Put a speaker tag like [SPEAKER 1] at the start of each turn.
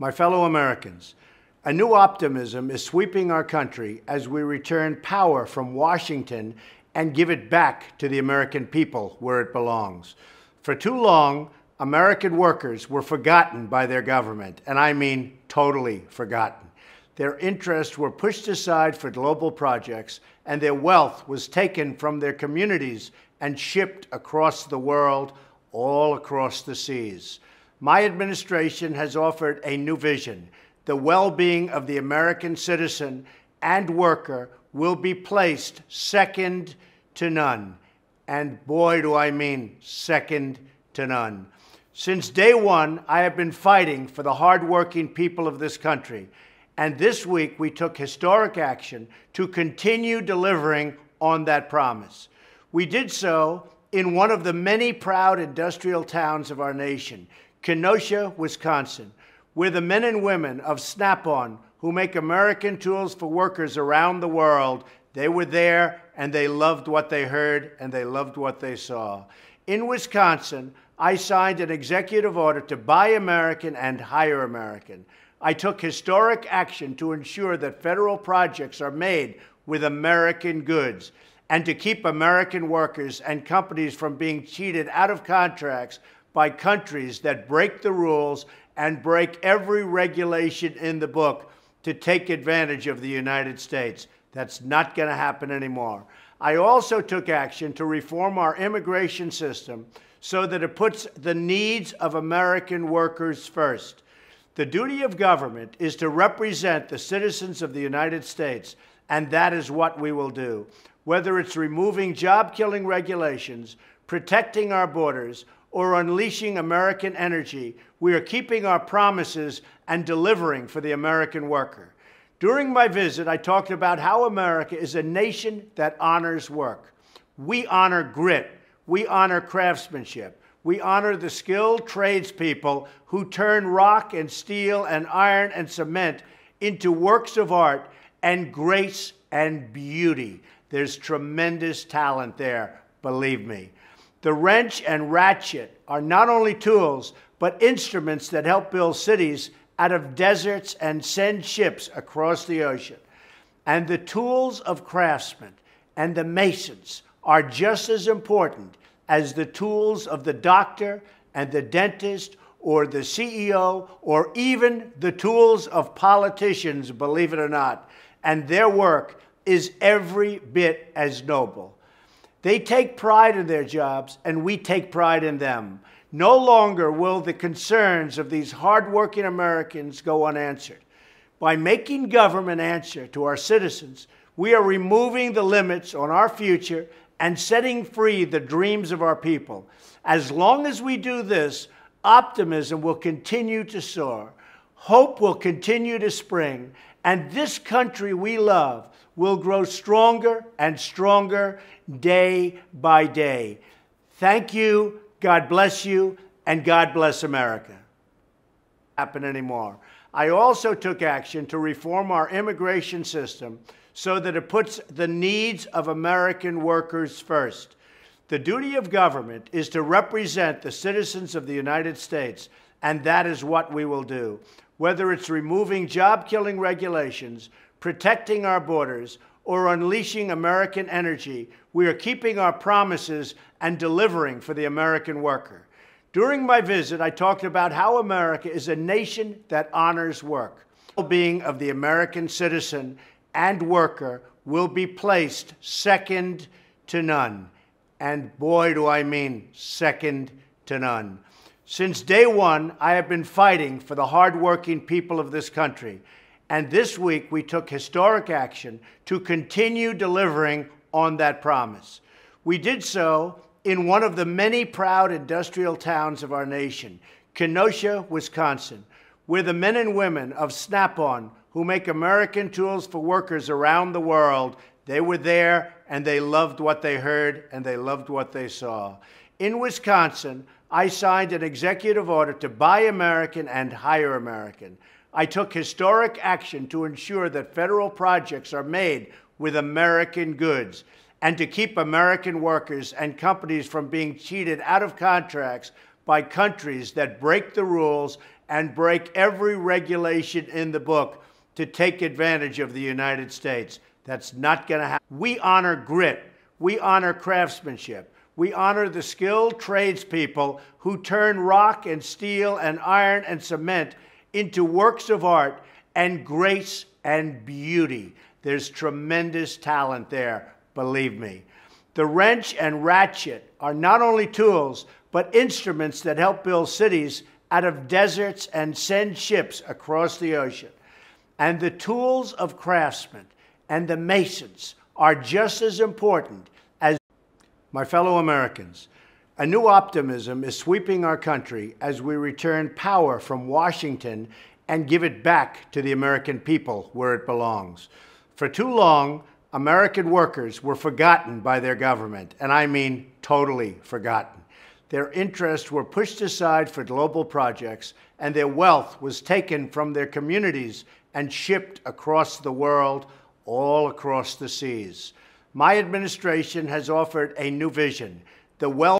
[SPEAKER 1] my fellow Americans, a new optimism is sweeping our country as we return power from Washington and give it back to the American people where it belongs. For too long, American workers were forgotten by their government, and I mean totally forgotten. Their interests were pushed aside for global projects, and their wealth was taken from their communities and shipped across the world, all across the seas my administration has offered a new vision. The well being of the American citizen and worker will be placed second to none. And boy, do I mean second to none. Since day one, I have been fighting for the hardworking people of this country. And this week, we took historic action to continue delivering on that promise. We did so in one of the many proud industrial towns of our nation, Kenosha, Wisconsin, where the men and women of Snap-on, who make American tools for workers around the world, they were there and they loved what they heard and they loved what they saw. In Wisconsin, I signed an executive order to buy American and hire American. I took historic action to ensure that federal projects are made with American goods and to keep American workers and companies from being cheated out of contracts by countries that break the rules and break every regulation in the book to take advantage of the United States. That's not going to happen anymore. I also took action to reform our immigration system so that it puts the needs of American workers first. The duty of government is to represent the citizens of the United States, and that is what we will do whether it's removing job killing regulations, protecting our borders, or unleashing American energy, we are keeping our promises and delivering for the American worker. During my visit, I talked about how America is a nation that honors work. We honor grit. We honor craftsmanship. We honor the skilled tradespeople who turn rock and steel and iron and cement into works of art and grace and beauty. There's tremendous talent there, believe me. The wrench and ratchet are not only tools, but instruments that help build cities out of deserts and send ships across the ocean. And the tools of craftsmen and the masons are just as important as the tools of the doctor and the dentist or the CEO or even the tools of politicians, believe it or not. And their work is every bit as noble. They take pride in their jobs, and we take pride in them. No longer will the concerns of these hardworking Americans go unanswered. By making government answer to our citizens, we are removing the limits on our future and setting free the dreams of our people. As long as we do this, optimism will continue to soar hope will continue to spring, and this country we love will grow stronger and stronger day by day. Thank you. God bless you, and God bless America. Happen anymore. I also took action to reform our immigration system so that it puts the needs of American workers first. The duty of government is to represent the citizens of the United States, and that is what we will do whether it's removing job killing regulations, protecting our borders, or unleashing American energy, we are keeping our promises and delivering for the American worker. During my visit, I talked about how America is a nation that honors work. The well-being of the American citizen and worker will be placed second to none. And boy, do I mean second to none. Since day one, I have been fighting for the hardworking people of this country. And this week, we took historic action to continue delivering on that promise. We did so in one of the many proud industrial towns of our nation, Kenosha, Wisconsin, where the men and women of Snap on, who make American tools for workers around the world, they were there and they loved what they heard and they loved what they saw. In Wisconsin, I signed an executive order to buy American and hire American. I took historic action to ensure that federal projects are made with American goods and to keep American workers and companies from being cheated out of contracts by countries that break the rules and break every regulation in the book to take advantage of the United States. That's not going to happen. We honor grit. We honor craftsmanship we honor the skilled tradespeople who turn rock and steel and iron and cement into works of art and grace and beauty. There's tremendous talent there, believe me. The wrench and ratchet are not only tools, but instruments that help build cities out of deserts and send ships across the ocean. And the tools of craftsmen and the masons are just as important my fellow Americans, a new optimism is sweeping our country as we return power from Washington and give it back to the American people where it belongs. For too long, American workers were forgotten by their government, and I mean totally forgotten. Their interests were pushed aside for global projects, and their wealth was taken from their communities and shipped across the world, all across the seas. My administration has offered a new vision, the well